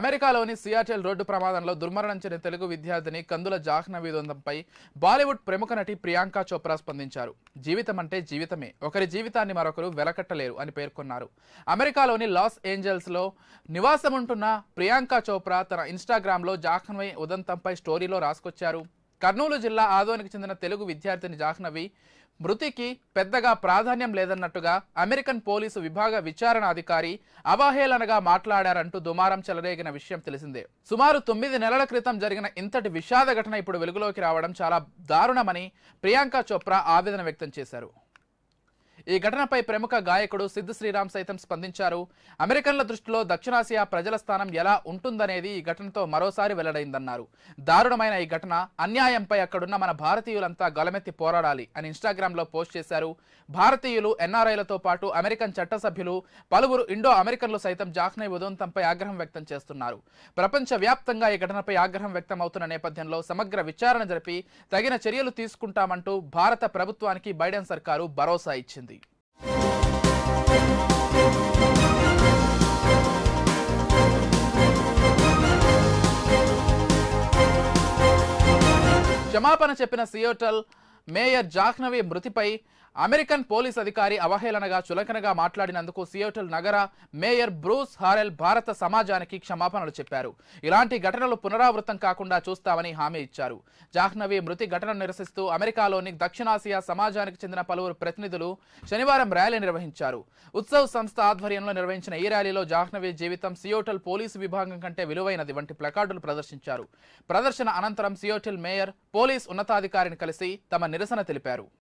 అమెరికాలోని Seattle road ప్రమాదంలో దుర్మరణం చెందిన తెలుగు విద్యార్థిని కందుల జాహ్నవీదొందంపై బాలీవుడ్ ప్రముఖ నటి ప్రియాంక చోప్రా స్పందించారు జీవితం అంటే జీవితమే ఒకరి జీవితాన్ని మరొకరు వెలకట్టలేరు అని పేర్కొన్నారు అమెరికాలోని లాస్ ఏంజల్స్లో నివాసముంటున్న ప్రియాంక చోప్రా తన ఇన్స్టాగ్రామ్లో జాహ్నవి ఉదంతంపై స్టోరీలో రాసుకొచ్చారు కర్నూలు జిల్లా ఆదోనికి చెందిన తెలుగు విద్యార్థిని జాహ్నవి మృతికి పెద్దగా ప్రాధాన్యం లేదన్నట్టుగా అమెరికన్ పోలీసు విభాగ విచారణ అధికారి అవహేళనగా మాట్లాడారంటూ దుమారం చెలరేగిన విషయం తెలిసిందే సుమారు తొమ్మిది నెలల క్రితం జరిగిన ఇంతటి విషాద ఘటన ఇప్పుడు వెలుగులోకి రావడం చాలా దారుణమని ప్రియాంక చోప్రా ఆవేదన వ్యక్తం చేశారు ఈ ఘటనపై ప్రముఖ గాయకుడు సిద్ధు శ్రీరామ్ సైతం స్పందించారు అమెరికన్ల దృష్టిలో దక్షిణాసియా ప్రజల స్థానం ఎలా ఉంటుందనేది ఈ ఘటనతో మరోసారి వెల్లడైందన్నారు దారుణమైన ఈ ఘటన అన్యాయంపై అక్కడున్న మన భారతీయులంతా గలమెత్తి పోరాడాలి అని ఇన్స్టాగ్రామ్లో పోస్ట్ చేశారు భారతీయులు ఎన్ఆర్ఐలతో పాటు అమెరికన్ చట్టసభ్యులు పలువురు ఇండో అమెరికన్లు సైతం జాహ్నై ఉదంతంపై ఆగ్రహం వ్యక్తం చేస్తున్నారు ప్రపంచవ్యాప్తంగా ఈ ఘటనపై ఆగ్రహం వ్యక్తం అవుతున్న నేపథ్యంలో సమగ్ర విచారణ జరిపి తగిన చర్యలు తీసుకుంటామంటూ భారత ప్రభుత్వానికి బైడెన్ సర్కారు భరోసా ఇచ్చింది క్షమాపణ చెప్పిన సియోటల్ మేయర్ జాహ్నవి మృతిపై అమెరికన్ పోలీస్ అధికారి అవహేళనగా చులకనగా మాట్లాడినందుకు సియోటల్ నగర మేయర్ బ్రూస్ హారెల్ భారత సమాజానికి క్షమాపణలు చెప్పారు ఇలాంటి ఘటనలు పునరావృతం కాకుండా చూస్తామని హామీ ఇచ్చారు జాహ్నవి మృతి ఘటనను నిరసిస్తూ అమెరికాలోని దక్షిణాసియా సమాజానికి చెందిన పలువురు ప్రతినిధులు శనివారం ర్యాలీ నిర్వహించారు ఉత్సవ్ సంస్థ ఆధ్వర్యంలో నిర్వహించిన ఈ ర్యాలీలో జాహ్నవి జీవితం సియోటల్ పోలీసు విభాగం కంటే విలువైనది వంటి ప్లకార్డులు ప్రదర్శించారు ప్రదర్శన అనంతరం సియోటల్ మేయర్ పోలీస్ ఉన్నతాధికారిని కలిసి తమ నిరసన తెలిపారు